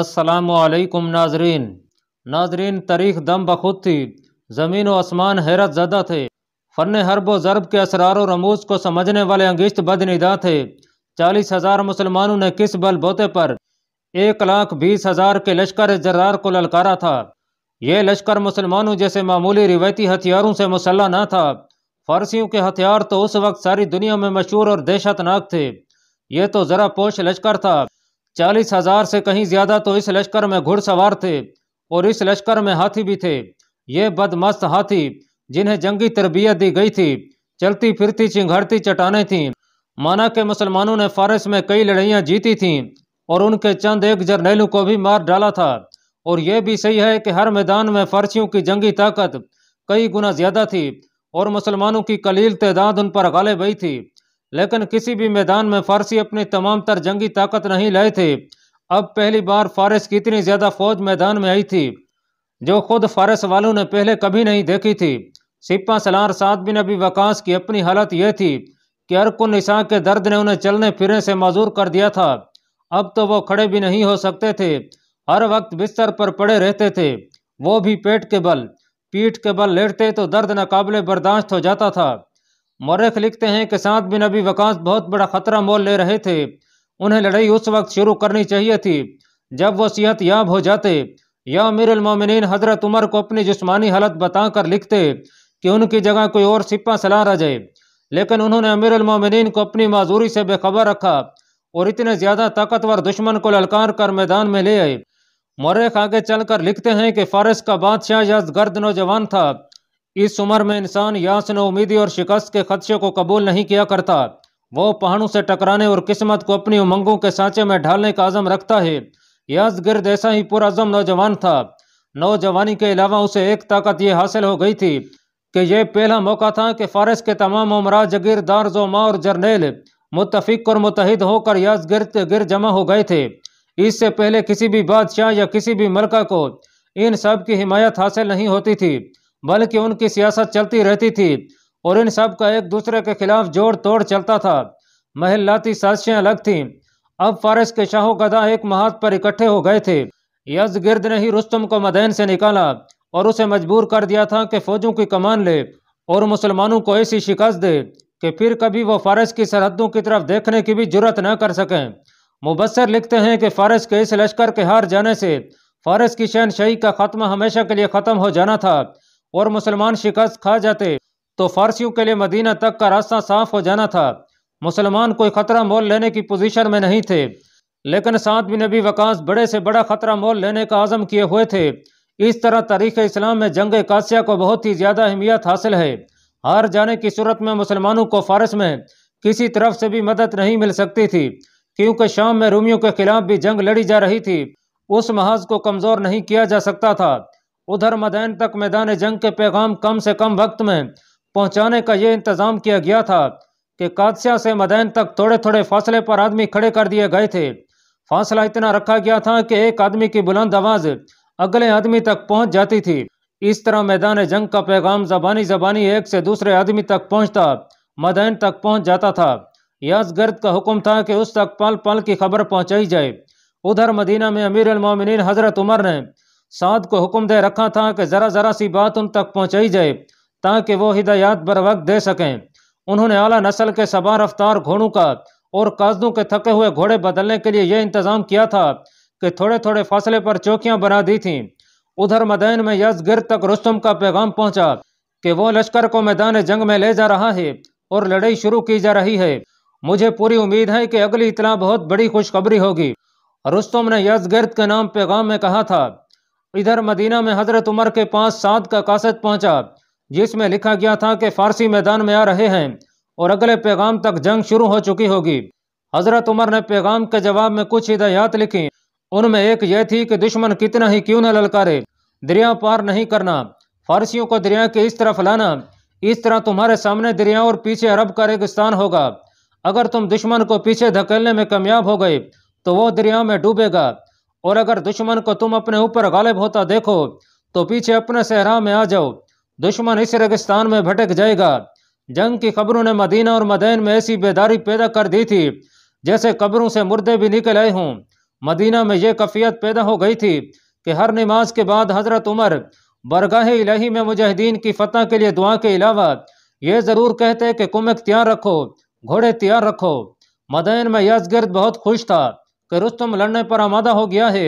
असलकम नाजरीन नाजरीन तारीख दम बखुद थी ज़मीन व आसमान हैरत ज़दा थे फ़न हरब व ज़रब के असरार रमूज को समझने वाले अंगिश्त बदनिदा थे चालीस हज़ार मुसलमानों ने किस बल बोते पर एक लाख बीस हज़ार के लश्कर जर्रार को ललकारा था यह लश्कर मुसलमानों जैसे मामूली रिवायती हथियारों से मुसल्ला ना था फारसियों के हथियार तो उस वक्त सारी दुनिया में मशहूर और दहशतनाक थे ये तो ज़रा पोश लश्कर था चालीस हजार से कहीं ज्यादा तो इस लश्कर में घुड़सवार थे और इस लश्कर में हाथी भी थे ये बदमस्त हाथी जिन्हें जंगी तरबियत दी गई थी चलती फिरती चिंघाड़ती चटाने थी माना के मुसलमानों ने फारस में कई लड़ाइयाँ जीती थीं और उनके चंद एक जर्नैलों को भी मार डाला था और यह भी सही है कि हर मैदान में फारसियों की जंगी ताकत कई गुना ज्यादा थी और मुसलमानों की कलील तदाद उन पर गाले आई थी लेकिन किसी भी मैदान में फारसी अपनी तमाम तर जंगी ताकत नहीं लाए थे अब पहली बार फारस की इतनी ज़्यादा फौज मैदान में आई थी जो खुद फारस वालों ने पहले कभी नहीं देखी थी सिपा सलार सात बिन अभी वकास की अपनी हालत यह थी कि अरकुन निशा के दर्द ने उन्हें चलने फिरने से मजूर कर दिया था अब तो वो खड़े भी नहीं हो सकते थे हर वक्त बिस्तर पर पड़े रहते थे वो भी पेट के बल पीठ के बल लेटते तो दर्द नाकबले बर्दाश्त हो जाता था मौरख लिखते हैं कि सात बिन अभी वकास बहुत बड़ा खतरा मोल ले रहे थे उन्हें लड़ाई उस वक्त शुरू करनी चाहिए थी जब वो सेहत याब हो जाते या अमीर उलमिन हजरत उमर को अपनी जिसमानी हालत बताकर लिखते कि उनकी जगह कोई और सिपा सलार आ जाए लेकिन उन्होंने अमीर उलमिन को अपनी माजूरी से बेखबर रखा और इतने ज़्यादा ताकतवर दुश्मन को ललकार कर मैदान में ले आए मौरख आगे चलकर लिखते हैं कि फारस का बादशाह यादगर्द गर्द नौजवान था इस उम्र में इंसान यास उम्मीदी और शिकस्त के खदशे को कबूल नहीं किया करता वो पहाड़ों से टकराने और किस्मत को अपनी उमंगों के सांचे में ढालने का आजम रखता है यास गिर्द ऐसा ही पुरजम नौजवान था नौजवानी के अलावा उसे एक ताकत ये हासिल हो गई थी कि यह पहला मौका था कि फारस के तमाम उमरा जगीरदार जोमा और जर्नेल मुतफिक और मुतहद होकर यास गिरद गिर जमा हो गए थे इससे पहले किसी भी बादशाह या किसी भी मलका को इन सब की हिमायत हासिल नहीं होती थी बल्कि उनकी सियासत चलती रहती थी और इन सब का एक दूसरे के खिलाफ जोड़ तोड़ चलता था महिलाती साजिशें अलग थीं अब फारस के शाहो गदा एक महात पर इकट्ठे हो गए थे यजगिर्द ने ही रुस्तम को मदैन से निकाला और उसे मजबूर कर दिया था कि फौजों की कमान ले और मुसलमानों को ऐसी शिकस्त दे कि फिर कभी वो फारस की सरहदों की तरफ देखने की भी जरूरत न कर सकें मुबसर लिखते हैं कि फारस के इस लश्कर के हार जाने से फारस की शहनशाही का खात्मा हमेशा के लिए ख़त्म हो जाना था और मुसलमान शिकस्त खा जाते तो फारसियों के लिए मदीना तक का रास्ता साफ हो जाना था मुसलमान कोई ख़तरा मोल लेने की पोजीशन में नहीं थे लेकिन साथ भी नबी वकास बड़े से बड़ा ख़तरा मोल लेने का आज़म किए हुए थे इस तरह तारीख इस्लाम में जंग कासिया को बहुत ही ज़्यादा अहमियत हासिल है हार जाने की सूरत में मुसलमानों को फारस में किसी तरफ से भी मदद नहीं मिल सकती थी क्योंकि शाम में रूमियों के खिलाफ भी जंग लड़ी जा रही थी उस महाज को कमज़ोर नहीं किया जा सकता था उधर मदैन तक मैदान जंग के पैगाम कम से कम वक्त में पहुंचाने का यह इंतज़ाम किया गया था कि कादस्या से मदैन तक थोड़े थोड़े फासले पर आदमी खड़े कर दिए गए थे फासला इतना रखा गया था कि एक आदमी की बुलंद आवाज़ अगले आदमी तक पहुंच जाती थी इस तरह मैदान जंग का पैगाम जबानी जबानी एक से दूसरे आदमी तक पहुंचता मदैन तक पहुंच जाता था यासगर्द का हुक्म था कि उस तक पल पल की खबर पहुंचाई जाए उधर मदीना में अमीर हजरत उमर ने साद को हुक्म दे रखा था कि ज़रा ज़रा सी बात उन तक पहुँचाई जाए ताकि वो हिदयात बर वक्त दे सकें उन्होंने अला नस्ल के सबा रफ्तार घोड़ों का और काजदों के थके हुए घोड़े बदलने के लिए यह इंतज़ाम किया था कि थोड़े थोड़े फासले पर चौकियाँ बना दी थीं उधर मदैन में यजगिर तक रुस्तम का पैगाम पहुँचा कि वो लश्कर को मैदान जंग में ले जा रहा है और लड़ाई शुरू की जा रही है मुझे पूरी उम्मीद है कि अगली इतला बहुत बड़ी खुशखबरी होगी रुस्तम ने यजगिर्द के नाम पैगाम में कहा था इधर मदीना में हज़रत उमर के पास साद का कासद पहुंचा जिसमें लिखा गया था कि फ़ारसी मैदान में आ रहे हैं और अगले पैगाम तक जंग शुरू हो चुकी होगी हज़रत उमर ने पैगाम के जवाब में कुछ हिदायत लिखी उनमें एक यह थी कि दुश्मन कितना ही क्यों न ललकारे दरिया पार नहीं करना फारसियों को दरिया के इस तरफ लाना इस तरह तुम्हारे सामने दरिया और पीछे अरब का रेगिस्तान होगा अगर तुम दुश्मन को पीछे धकेलने में कामयाब हो गए तो वो दरिया में डूबेगा और अगर दुश्मन को तुम अपने ऊपर गालिब होता देखो तो पीछे अपने सहरा में आ जाओ दुश्मन इस रेगिस्तान में भटक जाएगा जंग की खबरों ने मदीना और मदैन में ऐसी बेदारी पैदा कर दी थी जैसे कब्रों से मुर्दे भी निकल आए हों मदीना में यह कफियत पैदा हो गई थी कि हर नमाज के बाद हज़रत उमर बरगाह इलाही में मुजाहिदीन की फतह के लिए दुआ के अलावा ये ज़रूर कहते कि कुम तैयार रखो घोड़े तैयार रखो मदैन में यजगिर्द बहुत खुश था कि रुस्तम लड़ने पर आमादा हो गया है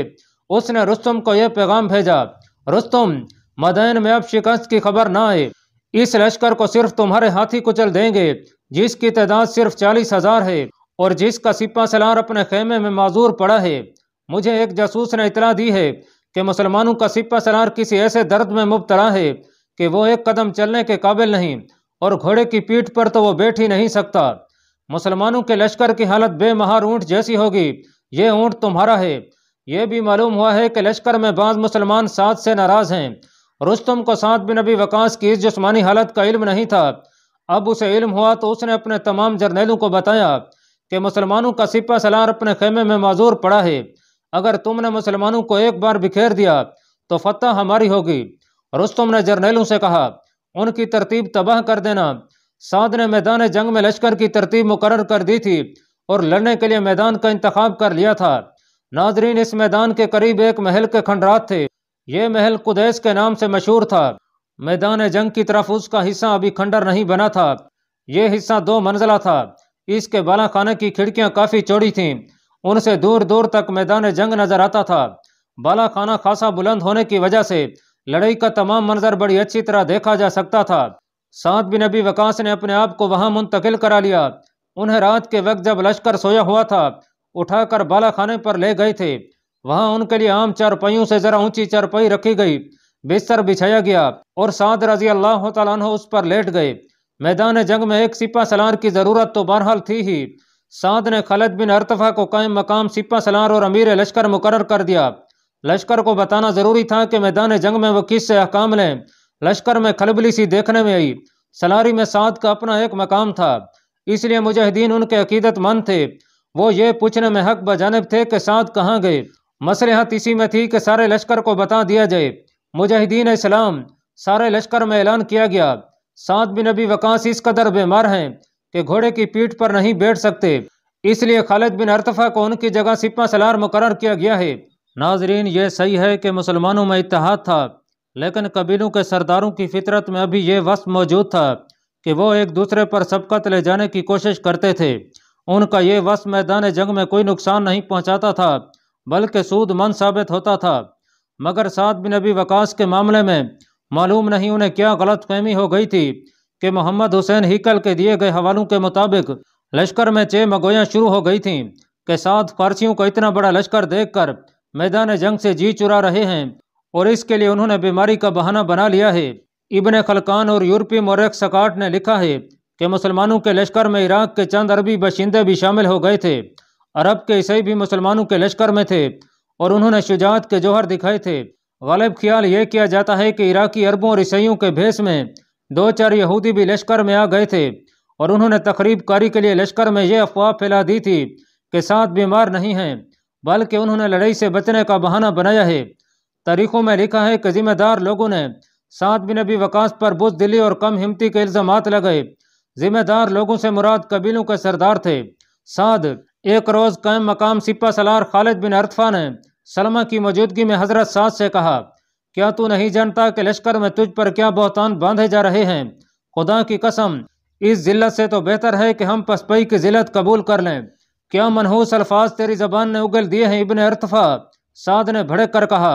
उसने रुस्तम को यह पैगाम भेजा रुस्तम मदैन में अब शिकस्त की खबर न आए इस लश्कर को सिर्फ तुम्हारे हाथी कुचल देंगे जिसकी तादाद सिर्फ चालीस हजार है और जिसका सिपा सलार अपने खेमे में माजूर पड़ा है मुझे एक जासूस ने इतला दी है कि मुसलमानों का सिपा सलार किसी ऐसे दर्द में मुबतला है कि वो एक कदम चलने के काबिल नहीं और घोड़े की पीठ पर तो वो बैठ ही नहीं सकता मुसलमानों के लश्कर की हालत बेमहार ऊँट जैसी होगी ये ऊँट तुम्हारा है यह भी मालूम हुआ है कि लश्कर में बाज़ मुसलमान साथ से नाराज़ हैं रुस्तम को साथ बिन नबी वकास की इस जिसमानी हालत का इल्म नहीं था अब उसे इल्म हुआ तो उसने अपने तमाम जर्नैलों को बताया कि मुसलमानों का सिपा सलार अपने खेमे में माजूर पड़ा है अगर तुमने मुसलमानों को एक बार बिखेर दिया तो फतह हमारी होगी रुस्तम ने जर्नैलों से कहा उनकी तरतीब तबाह कर देना साध ने मैदान जंग में लश्कर की तरतीब मुकर कर दी थी और लड़ने के लिए मैदान का इंतखब कर लिया था नाजरीन इस मैदान के करीब एक महल के खंडरात थे ये महल कुदैस के नाम से मशहूर था मैदान जंग की तरफ उसका हिस्सा अभी खंडर नहीं बना था ये हिस्सा दो मंजिला था इसके बाला खाने की खिड़कियां काफ़ी चौड़ी थीं उनसे दूर दूर तक मैदान जंग नजर आता था बाला खाना खासा बुलंद होने की वजह से लड़ाई का तमाम मंजर बड़ी अच्छी तरह देखा जा सकता था साथ बिन नबी वकास ने अपने आप को वहां मुंतकिल करा लिया उन्हें रात के वक्त जब लश्कर सोया हुआ था उठाकर बाला खाने पर ले गए थे वहां उनके लिए आम चारपाइयों से जरा ऊंची चारपाई रखी गई बिस्तर बिछाया गया और साद रजी अल्लाह तला उस पर लेट गए मैदान जंग में एक सिपा सलार की ज़रूरत तो बहरहाल थी ही साद ने खलद बिन अरतफा को कायम मकाम सिपा सलार और अमीर लश्कर मुकर कर दिया लश्कर को बताना ज़रूरी था कि मैदान जंग में वो किस से अहकाम लें लश्कर में खलबली सी देखने में आई सलारी में साद का अपना एक मकाम था इसलिए मुजाहिदीन उनके अकीदतमंद थे वो ये पूछने में हक बजानब थे कि साथ कहाँ गए मसलहत इसी में थी कि सारे लश्कर को बता दिया जाए मुजाहिदीन इस्लाम सारे लश्कर में ऐलान किया गया सात बिन अभी वकास इस कदर बीमार हैं कि घोड़े की पीठ पर नहीं बैठ सकते इसलिए खालिद बिन अरतफ़ा को उनकी जगह सिपा सलार मुकर किया गया है नाजरीन ये सही है कि मुसलमानों में इतिहाद था लेकिन कबीलों के सरदारों की फितरत में अभी ये वस्त मौजूद था कि वो एक दूसरे पर सबकत ले जाने की कोशिश करते थे उनका ये वस मैदान जंग में कोई नुकसान नहीं पहुंचाता था बल्कि सूदमंद साबित होता था मगर साद बिन अबी वकास के मामले में मालूम नहीं उन्हें क्या गलत फहमी हो गई थी कि मोहम्मद हुसैन हीकल के दिए गए हवालों के मुताबिक लश्कर में चे मगोयाँ शुरू हो गई थीं के साथ फारसियों का इतना बड़ा लश्कर देखकर मैदान जंग से जी चुरा रहे हैं और इसके लिए उन्होंने बीमारी का बहाना बना लिया है इबन खलकान और यूरोपी मोरक सकाट ने लिखा है कि मुसलमानों के लश्कर में इराक के चंद अरबी बशिंदे भी शामिल हो गए थे अरब के ईसाई भी मुसलमानों के लश्कर में थे और उन्होंने शुजात के जौहर दिखाए थे गलब ख्याल ये किया जाता है कि इराकी अरबों और ईसाइयों के भेस में दो चार यहूदी भी लश्कर में आ गए थे और उन्होंने तकरीब कारी के लिए लश्कर में यह अफवाह फैला दी थी कि साथ बीमार नहीं हैं बल्कि उन्होंने लड़ाई से बचने का बहाना बनाया है तारीखों में लिखा है कि जिम्मेदार लोगों ने सात बिन नबी वकास पर बुज दिली और कम हिमती के इल्ज़ाम लगाए जिम्मेदार लोगों से मुराद कबीलों के सरदार थे साध एक रोज़ कैम मकाम सिपा सलार खालिद बिन अरतफा ने सलमा की मौजूदगी में हजरत साद से कहा क्या तू नहीं जानता कि लश्कर में तुझ पर क्या बहुतान बांधे जा रहे हैं खुदा की कसम इस जिल्लत से तो बेहतर है कि हम पसपई की जिलत कबूल कर लें क्या मनहूस अल्फाज तेरी जबान ने उगल दिए हैं इबन अरतफा साध ने भड़क कर कहा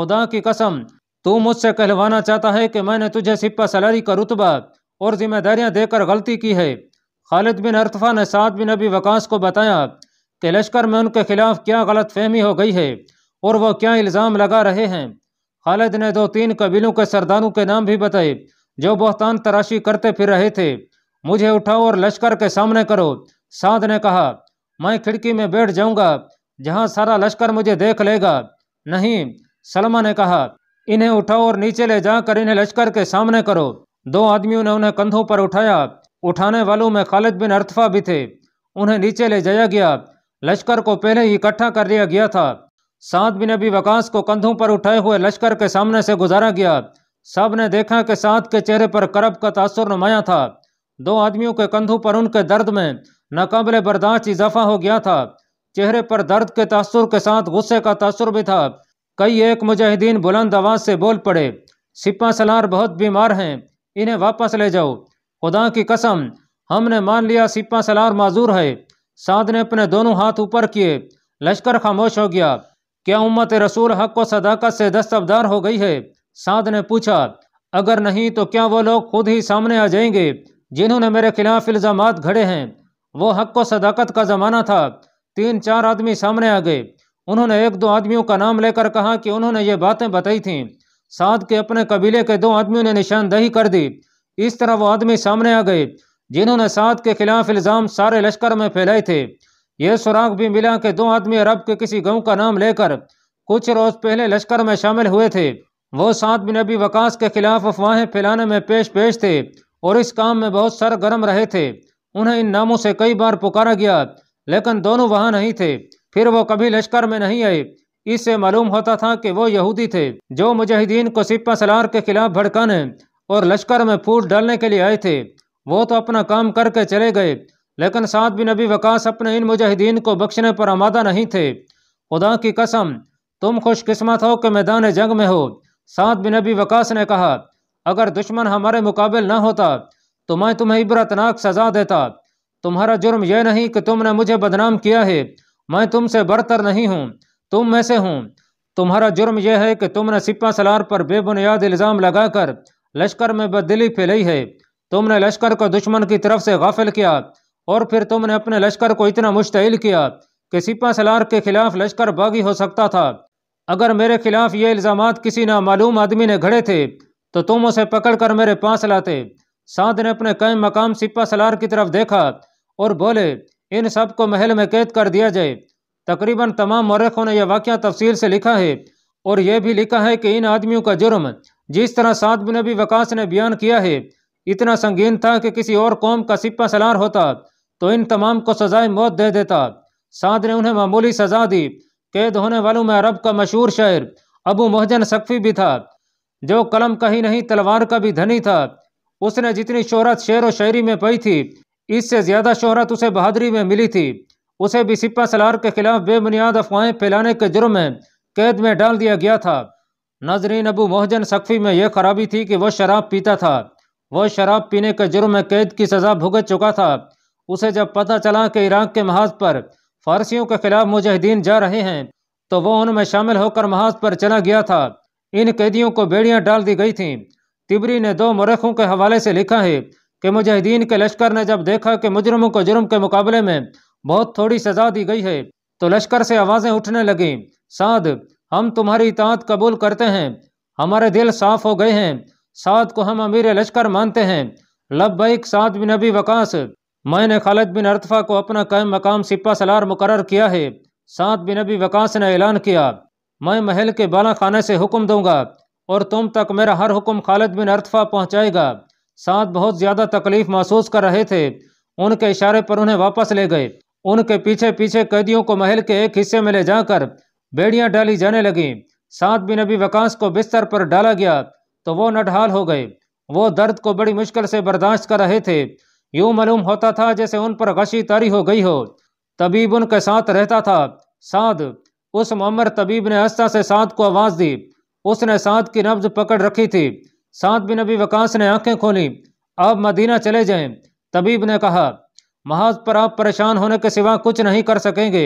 खुदा की कसम तू मुझसे कहलवाना चाहता है कि मैंने तुझे सिपा सलारी का रुतबा और जिम्मेदारियां देकर गलती की है खालिद बिन अरतफ़ा ने साद बिन अबी वकास को बताया कि लश्कर में उनके खिलाफ क्या गलत फहमी हो गई है और वह क्या इल्ज़ाम लगा रहे हैं खालिद ने दो तीन कबीलों के सरदारों के नाम भी बताए जो बहतान तराशी करते फिर रहे थे मुझे उठाओ और लश्कर के सामने करो साध ने कहा मैं खिड़की में बैठ जाऊंगा जहां सारा लश्कर मुझे देख लेगा नहीं सलमा ने कहा इन्हें उठाओ और नीचे ले जाकर इन्हें लश्कर के सामने करो दो आदमियों ने उन्हें कंधों पर उठाया उठाने वालों में खालिद बिन अर्थफा भी थे उन्हें नीचे ले जाया गया लश्कर को पहले ही इकट्ठा कर लिया गया था सात बिन अभी वकास को कंधों पर उठाए हुए लश्कर के सामने से गुजारा गया सब ने देखा कि सात के चेहरे पर करब का तासुर नुमाया था दो आदमियों के कंधों पर उनके दर्द में नाकबले बर्दाश्त इजाफा हो गया था चेहरे पर दर्द के तासुर के साथ गुस्से का तासुर भी था कई एक मुजाहिदीन बुलंद आवाज़ से बोल पड़े सिपा सलार बहुत बीमार हैं इन्हें वापस ले जाओ खुदा की कसम हमने मान लिया सिपा सलार माजूर है साध ने अपने दोनों हाथ ऊपर किए लश्कर खामोश हो गया क्या उम्मत रसूल हक को सदाकत से दस्तबदार हो गई है साध ने पूछा अगर नहीं तो क्या वो लोग खुद ही सामने आ जाएंगे जिन्होंने मेरे खिलाफ इल्ज़ाम घड़े हैं वो हक को सदाकत का ज़माना था तीन चार आदमी सामने आ गए उन्होंने एक दो आदमियों का नाम लेकर कहा कि उन्होंने ये बातें बताई थीं साथ के अपने कबीले के दो आदमियों ने निशानदही कर दी इस तरह वो आदमी सामने आ गए जिन्होंने साथ के खिलाफ इल्ज़ाम सारे लश्कर में फैलाए थे ये सुराग भी मिला कि दो आदमी अरब के किसी गांव का नाम लेकर कुछ रोज़ पहले लश्कर में शामिल हुए थे वो साथ में नबी वकास के खिलाफ अफवाहें फैलाने में पेश पेश थे और इस काम में बहुत सरगर्म रहे थे उन्हें इन नामों से कई बार पुकारा गया लेकिन दोनों वहाँ नहीं थे फिर वो कभी लश्कर में नहीं आए इससे मालूम होता था कि वो यहूदी थे जो मुजाहिदीन को सिपा सलार के खिलाफ भड़काने और लश्कर में फूट डालने के लिए आए थे वो तो अपना काम करके चले गए लेकिन साथ भी नबी वकास अपने इन मुजाहिदीन को बख्शने पर आमादा नहीं थे खुदा की कसम तुम खुशकस्मत हो कि मैदान जंग में हो सात बिन नबी वकास ने कहा अगर दुश्मन हमारे मुकाबले ना होता तो मैं तुम्हें इबरतनाक सजा देता तुम्हारा जुर्म यह नहीं कि तुमने मुझे बदनाम किया है मैं तुमसे बढ़तर नहीं हूँ तुम में से हूँ तुम्हारा जुर्म यह है कि तुमने सिपा सलार पर बेबुनियाद इल्ज़ाम लगाकर लश्कर में बदली फैलाई है तुमने लश्कर को दुश्मन की तरफ से गाफिल किया और फिर तुमने अपने लश्कर को इतना मुश्तिल किया कि सिपा सलार के खिलाफ लश्कर बागी हो सकता था अगर मेरे खिलाफ ये इल्ज़ाम किसी नामालूम आदमी ने घड़े थे तो तुम उसे कर मेरे पास लाते साध ने अपने कई मकाम सिपा सलार की तरफ देखा और बोले इन सब को महल में कैद कर दिया जाए तकरीबन तमाम मरखों ने यह वाक़ तफसील से लिखा है और यह भी लिखा है कि इन आदमियों का जुर्म जिस तरह सात बिन वकास ने बयान किया है इतना संगीन था कि किसी और कौम का सिपा सलार होता तो इन तमाम को सजाए मौत दे देता साध ने उन्हें मामूली सजा दी कैद होने वालों में अरब का मशहूर शायर अबू मोहजन सकफी भी था जो कलम का ही नहीं तलवार का भी धनी था उसने जितनी शोहरत शेर व शायरी में पाई थी इससे ज़्यादा शोहरत उसे बहादरी में मिली थी उसे भी सिपा सलार के खिलाफ बेबुनियाद अफवाहें फैलाने के जुर्म में कैद में डाल दिया गया था नाजरीन अबू मोहजन सकफ़ी में यह खराबी थी कि वह शराब पीता था वह शराब पीने के जुर्म में कैद की सज़ा भुगत चुका था उसे जब पता चला कि इराक के महाज पर फारसियों के खिलाफ मुजाहिदीन जा रहे हैं तो वह उनमें शामिल होकर महाज पर चला गया था इन कैदियों को बेड़ियाँ डाल दी गई थीं तिबरी ने दो मरखों के हवाले से लिखा है कि मुजाहिदीन के लश्कर ने जब देखा कि मुजरमों को जुर्म के मुकाबले में बहुत थोड़ी सजा दी गई है तो लश्कर से आवाज़ें उठने लगीं साध हम तुम्हारी इतात कबूल करते हैं हमारे दिल साफ हो गए हैं साद को हम अमीर लश्कर मानते हैं लब्बैक साद बिन अबी वकास मैंने खालिद बिन अरतफ़ा को अपना कैम मकाम सिपा सलार मुकर किया है सात बिन अभी वकास ने ऐलान किया मैं महल के बाला खाने से हुक्म दूंगा और तुम तक मेरा हर हुक्म खालिद बिन अरतफ़ा पहुँचाएगा साथ बहुत ज़्यादा तकलीफ महसूस कर रहे थे उनके इशारे पर उन्हें वापस ले गए उनके पीछे पीछे कैदियों को महल के एक हिस्से में ले जाकर बेड़ियां डाली जाने लगी साथ भी नबी वकास को बिस्तर पर डाला गया तो वो नडहाल हो गए वो दर्द को बड़ी मुश्किल से बर्दाश्त कर रहे थे यूं मालूम होता था जैसे उन पर गशी तारी हो गई हो तबीब उनके साथ रहता था साद उस ममर तबीब ने हस्ता से साद को आवाज़ दी उसने साद की नब्ज पकड़ रखी थी सात बिन अबी वकास ने आंखें खोली आप मदीना चले जाएं तबीब ने कहा महाज पर आप परेशान होने के सिवा कुछ नहीं कर सकेंगे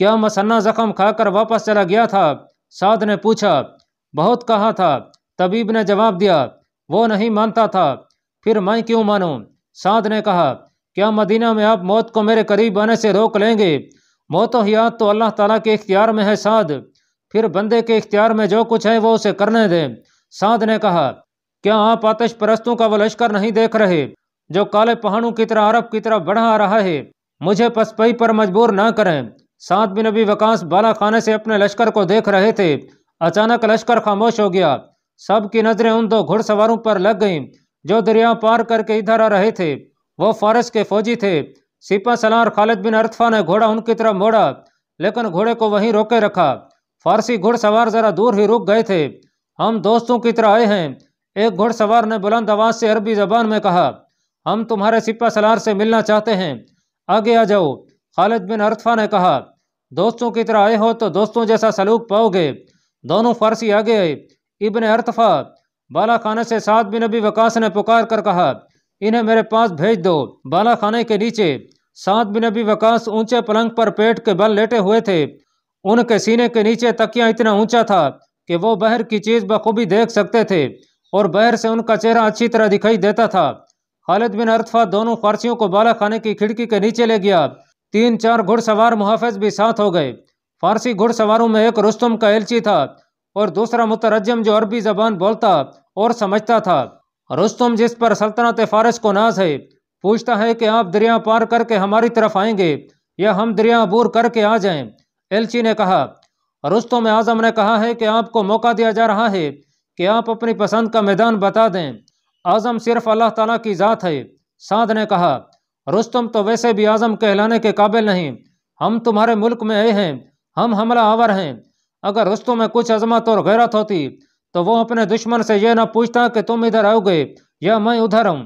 क्या मसन्ना जख्म खाकर वापस चला गया था साध ने पूछा बहुत कहा था तबीब ने जवाब दिया वो नहीं मानता था फिर मैं क्यों मानूं साध ने कहा क्या मदीना में आप मौत को मेरे करीब आने से रोक लेंगे मौत हयात तो अल्लाह ताला के इख्तियार में है साध फिर बंदे के इख्तियार में जो कुछ है वो उसे करने दें साध ने कहा क्या आप आतश परस्तों का वो लश्कर नहीं देख रहे जो काले पहाड़ों की तरह अरब की तरफ बढ़ा आ रहा है मुझे पसपई पर मजबूर ना करें सात बिन अभी वकास बाला खाने से अपने लश्कर को देख रहे थे अचानक लश्कर खामोश हो गया सबकी नजरें उन दो घुड़सवारों पर लग गईं जो दरिया पार करके इधर आ रहे थे वो फारस के फौजी थे सिपा सलार खालिद बिन अरतफा ने घोड़ा उनकी तरफ मोड़ा लेकिन घोड़े को वहीं रोके रखा फारसी घुड़सवार जरा दूर ही रुक गए थे हम दोस्तों की तरह आए हैं एक घुड़सवार ने बुलंद आवाज से अरबी जबान में कहा हम तुम्हारे सिपा सलार से मिलना चाहते हैं आगे आ जाओ खालिद बिन अरतफा ने कहा दोस्तों की तरह आए हो तो दोस्तों जैसा सलूक पाओगे दोनों फारसी आगे आए इबन अरतफा बाला खाने से सात बिन अबी वकास ने पुकार कर कहा इन्हें मेरे पास भेज दो बाला खाने के नीचे सात बिन अबी वकास ऊंचे पलंग पर पेट के बल लेटे हुए थे उनके सीने के नीचे तकिया इतना ऊंचा था कि वो बहर की चीज़ बखूबी देख सकते थे और बहर से उनका चेहरा अच्छी तरह दिखाई देता था खालिद बिन अरतफा दोनों फारसियों को बाला खाने की खिड़की के नीचे ले गया तीन चार घुड़सवार मुहाफिज भी साथ हो गए फारसी घुड़सवारों में एक रुस्तम का एलची था और दूसरा मुतरजम जो अरबी जबान बोलता और समझता था रुस्तम जिस पर सल्तनत फारस को नाज है पूछता है कि आप दरिया पार करके हमारी तरफ आएंगे या हम दरिया अबूर करके आ जाएं एलची ने कहा रुस्तम आजम ने कहा है कि आपको मौका दिया जा रहा है कि आप अपनी पसंद का मैदान बता दें आज़म सिर्फ अल्लाह ताला की ज़ात है साध ने कहा रुस्तम तो वैसे भी आज़म कहलाने के काबिल नहीं हम तुम्हारे मुल्क में आए हैं हम हमला आवर हैं अगर रुस्तों में कुछ अजमत और गैरत होती तो वो अपने दुश्मन से यह ना पूछता कि तुम इधर आओगे या मैं उधर हूँ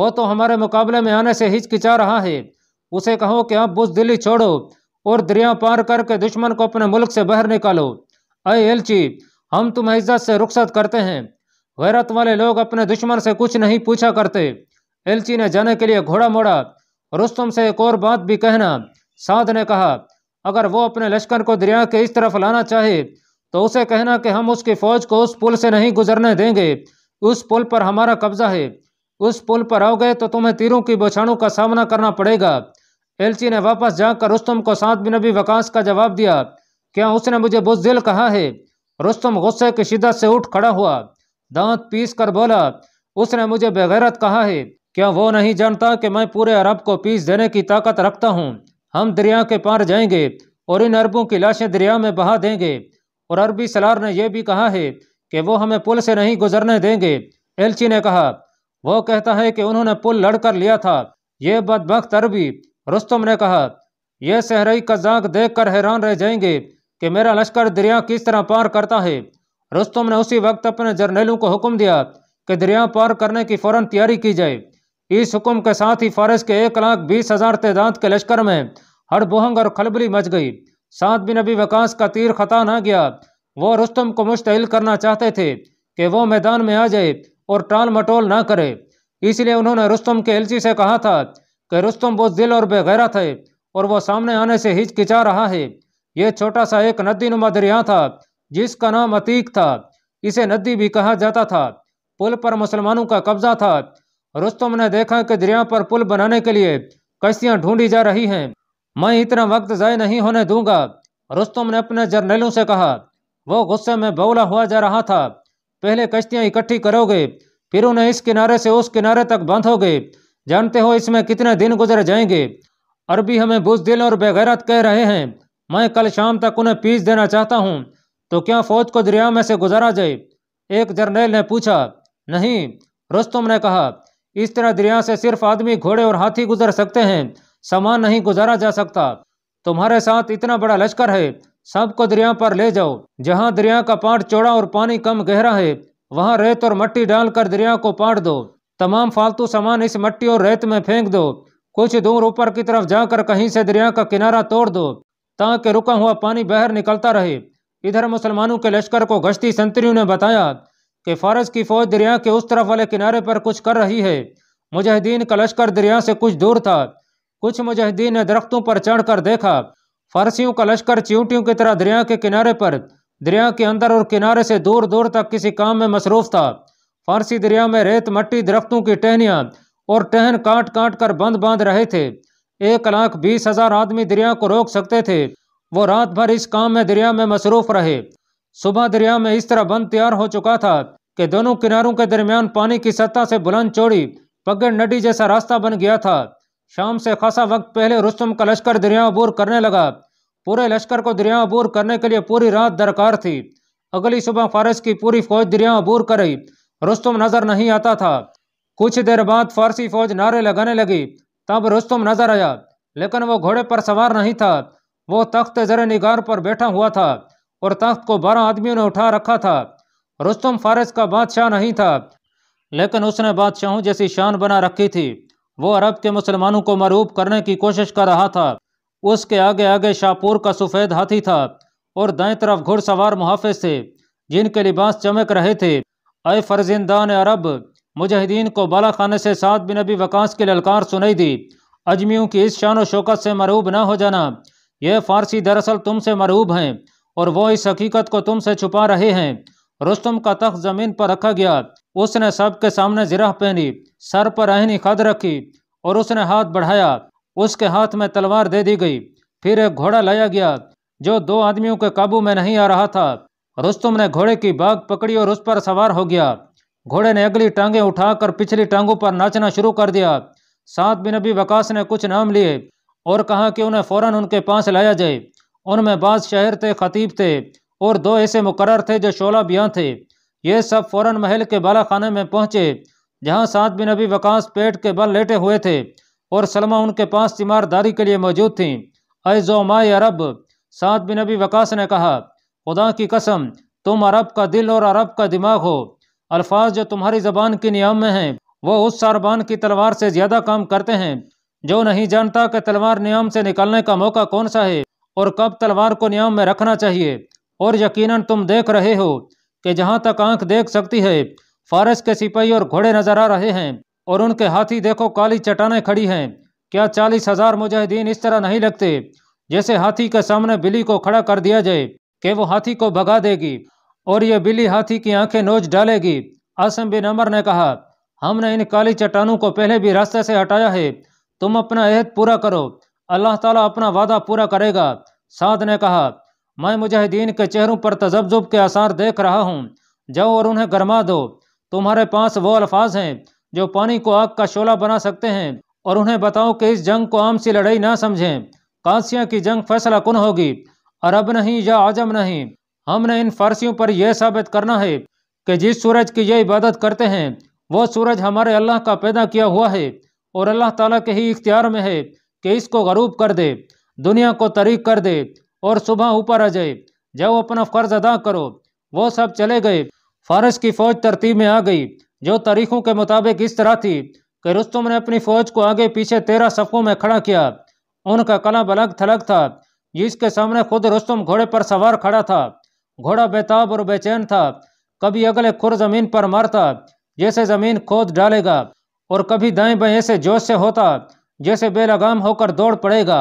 वो तो हमारे मुकाबले में आने से हिचकिचा रहा है उसे कहो कि आप बुज दिल्ली छोड़ो और दरिया पार करके दुश्मन को अपने मुल्क से बाहर निकालो अय एलची हम तुम्हें इज्जत से रुखसत करते हैं गैरत वाले लोग अपने दुश्मन से कुछ नहीं पूछा करते एलची ने जाने के लिए घोड़ा मोड़ा रुस्तम से एक और बात भी कहना साध ने कहा अगर वो अपने लश्कर को दरिया के इस तरफ लाना चाहे तो उसे कहना कि हम उसकी फौज को उस पुल से नहीं गुजरने देंगे उस पुल पर हमारा कब्जा है उस पुल पर आओगे तो तुम्हें तीरों की बोछाणों का सामना करना पड़ेगा एलची ने वापस जाकर रुस्तम को साध बिनबी वकास का जवाब दिया क्या उसने मुझे बुजदिल कहा है रुस्तम गुस्से की शिदत से उठ खड़ा हुआ दांत पीस कर बोला उसने मुझे बेगैरत कहा है क्या वो नहीं जानता कि मैं पूरे अरब को पीस देने की ताकत रखता हूँ हम दरिया के पार जाएंगे और इन अरबों की लाशें दरिया में बहा देंगे और अरबी सलार ने यह भी कहा है कि वो हमें पुल से नहीं गुजरने देंगे एलची ने कहा वो कहता है कि उन्होंने पुल लड़कर लिया था ये बदबक अरबी रुस्तम ने कहा यह सहरई जाग देख कर हैरान रह जाएंगे कि मेरा लश्कर दरिया किस तरह पार करता है रुस्तम ने उसी वक्त अपने जर्नैलों को हुक्म दिया कि दरिया पार करने की फौरन तैयारी की जाए इस हुक्म के साथ ही फारस के एक लाख बीस हजार तैदाद के लश्कर में हर बोहंग और खलबली मच गई सात बिन अभी वकास का तीर खता ना गया वो रुस्तम को मुश्तिल करना चाहते थे कि वो मैदान में आ जाए और टाल मटोल ना करे इसलिए उन्होंने रुस्तम के एलची से कहा था कि रुस्तम बहुत दिल और बेगैरत है और वो सामने आने से हिचकिचा रहा है ये छोटा सा एक नदी नुमा दरिया था जिसका नाम अतीक था इसे नदी भी कहा जाता था पुल पर मुसलमानों का कब्जा था रुस्तम ने देखा कि दरिया पर पुल बनाने के लिए कश्तियां ढूंढी जा रही हैं मैं इतना वक्त ज़ाय नहीं होने दूंगा रुस्तम ने अपने जर्नलों से कहा वो गुस्से में बौला हुआ जा रहा था पहले कश्तियां इकट्ठी करोगे फिर उन्हें इस किनारे से उस किनारे तक बांधोगे जानते हो इसमें कितने दिन गुजर जाएंगे अरबी हमें बुजदिल और बेगैरत कह रहे हैं मैं कल शाम तक उन्हें पीस देना चाहता हूँ तो क्या फौज को दरिया में से गुजारा जाए एक जर्नेल ने पूछा नहीं रोस्तुम ने कहा इस तरह दरिया से सिर्फ आदमी घोड़े और हाथी गुजर सकते हैं सामान नहीं गुजारा जा सकता तुम्हारे साथ इतना बड़ा लश्कर है सबको दरिया पर ले जाओ जहाँ दरिया का पाट चौड़ा और पानी कम गहरा है वहाँ रेत और मट्टी डालकर दरिया को पाट दो तमाम फालतू सामान इस मट्टी और रेत में फेंक दो कुछ दूर ऊपर की तरफ जाकर कहीं से दरिया का किनारा तोड़ दो ताकि रुका हुआ पानी बाहर निकलता रहे इधर मुसलमानों के लश्कर को गश्ती संतरियों ने बताया कि फारस की फौज दरिया के उस तरफ वाले किनारे पर कुछ कर रही है मुजाहिदीन का लश्कर दरिया से कुछ दूर था कुछ मुजाहिदीन ने दरख्तों पर चढ़कर देखा फारसियों का लश्कर चींटियों की तरह दरिया के किनारे पर दरिया के अंदर और किनारे से दूर दूर तक किसी काम में मसरूफ था फारसी दरिया में रेत मट्टी दरख्तों की टहनियाँ और टहन काट काट कर बंद बांध रहे थे एक लाख बीस हजार आदमी दरिया को रोक सकते थे वो रात भर इस काम में दरिया में मसरूफ रहे सुबह दरिया में इस तरह बंद तैयार हो चुका था कि दोनों किनारों के दरमियान पानी की सतह से बुलंद चौड़ी पगड़ नडी जैसा रास्ता बन गया था शाम से खासा वक्त पहले रुस्तम का लश्कर दरिया अबूर करने लगा पूरे लश्कर को दरिया अबूर करने के लिए पूरी रात दरकार थी अगली सुबह फारस की पूरी फौज दरिया अबूर करी रुस्तम नजर नहीं आता था कुछ देर बाद फारसी फौज नारे लगाने लगी तब रुस्तम नजर आया लेकिन वो घोड़े पर सवार नहीं था वो तख्त जर निगार पर बैठा हुआ था और तख्त को बारह आदमियों ने उठा रखा था रुस्तम फारस का बादशाह नहीं था लेकिन उसने बादशाहों जैसी शान बना रखी थी वो अरब के मुसलमानों को मरूब करने की कोशिश कर रहा था उसके आगे आगे शाहपुर का सफ़ेद हाथी था और दाएं तरफ घुड़सवार मुहाफिज थे जिनके लिबास चमक रहे थे अय फर्जिंदा अरब मुजाहिदीन को बाला खाने से सात बिन अभी वकास की ललकार सुनाई दी अजमियों की इस शान शौकत से मरूब ना हो जाना यह फ़ारसी दरअसल तुमसे मरूब हैं और वो इस हकीकत को तुमसे छुपा रहे हैं रुस्तम का तख्त ज़मीन पर रखा गया उसने सबके सामने जिरह पहनी सर पर आहनी खद रखी और उसने हाथ बढ़ाया उसके हाथ में तलवार दे दी गई फिर एक घोड़ा लाया गया जो दो आदमियों के काबू में नहीं आ रहा था रुस्तम ने घोड़े की बाग पकड़ी और उस पर सवार हो गया घोड़े ने अगली टांगें उठाकर पिछली टांगों पर नाचना शुरू कर दिया साथ बिन नबी वकास ने कुछ नाम लिए और कहा कि उन्हें फ़ौरन उनके पास लाया जाए उनमें बाद शहर थे खतीब थे और दो ऐसे मुकर थे जो शोला बियाँ थे ये सब फ़ौरन महल के बाला खाना में पहुंचे जहाँ सात बिन अभी वकास पेट के बल लेटे हुए थे और सलमा उनके पास तीमारदारी के लिए मौजूद थीं माए अरब सात बिन अभी वकास ने कहा खुदा की कसम तुम अरब का दिल और अरब का दिमाग हो अल्फाज जो तुम्हारी ज़बान की नियम में हैं वो उस सारबान की तलवार से ज़्यादा काम करते हैं जो नहीं जानता कि तलवार नियम से निकालने का मौका कौन सा है और कब तलवार को नियम में रखना चाहिए और यकीनन तुम देख रहे हो कि जहाँ तक आंख देख सकती है फारस के सिपाही और घोड़े नजर आ रहे हैं और उनके हाथी देखो काली चटाने खड़ी हैं क्या चालीस हजार मुजाहिदीन इस तरह नहीं लगते जैसे हाथी के सामने बिली को खड़ा कर दिया जाए कि वो हाथी को भगा देगी और ये बिल्ली हाथी की आंखें नोच डालेगी आसम बिन अमर ने कहा हमने इन काली चट्टानों को पहले भी रास्ते से हटाया है तुम अपना अहद पूरा करो अल्लाह ताला अपना वादा पूरा करेगा साद ने कहा मैं मुजाहिदीन के चेहरों पर तजब्जुब के आसार देख रहा हूँ जाओ और उन्हें गरमा दो तुम्हारे पास वो अल्फाज हैं जो पानी को आग का शोला बना सकते हैं और उन्हें बताओ कि इस जंग को आम सी लड़ाई ना समझें कासिया की जंग फैसला कौन होगी अरब नहीं या आजम नहीं हमने इन फारसियों पर यह साबित करना है कि जिस सूरज की यह इबादत करते हैं वह सूरज हमारे अल्लाह का पैदा किया हुआ है और अल्लाह ताला के ही इख्तियार में है कि इसको गरूब कर दे दुनिया को तरीक कर दे और सुबह ऊपर आ जाए जब अपना फ़र्ज अदा करो वो सब चले गए फारस की फ़ौज तरतीब में आ गई जो तारीखों के मुताबिक इस तरह थी कि रुस्तम ने अपनी फ़ौज को आगे पीछे तेरह सफ़ों में खड़ा किया उनका कलम अलग थलग था जिसके सामने खुद रुस्तम घोड़े पर सवार खड़ा था घोड़ा बेताब और बेचैन था कभी अगले खुर जमीन पर मारता जैसे जमीन खोद डालेगा और कभी दाएं बाएं से जोश से होता जैसे बेलगाम होकर दौड़ पड़ेगा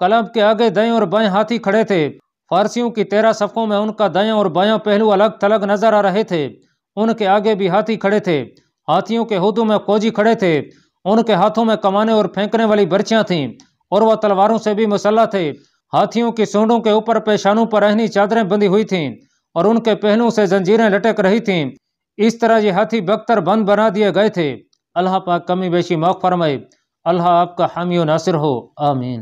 कलम के आगे दाएं और बाएं हाथी खड़े थे फारसियों की तेरह सफ़ों में उनका दया और बायां पहलू अलग थलग नजर आ रहे थे उनके आगे भी हाथी खड़े थे हाथियों के हुदू में फौजी खड़े थे उनके हाथों में कमाने और फेंकने वाली बर्चियाँ थीं और वह तलवारों से भी मुसल्ला थे हाथियों की सूंडों के ऊपर पेशानों पर रहनी चादरें बंधी हुई थीं और उनके पहनों से जंजीरें लटक रही थीं इस तरह ये हाथी बख्तर बंद बना दिए गए थे अल्लाह पाक कमी बेशी मौक फरमाए अल्लाह आपका हामी नासिर हो आमीन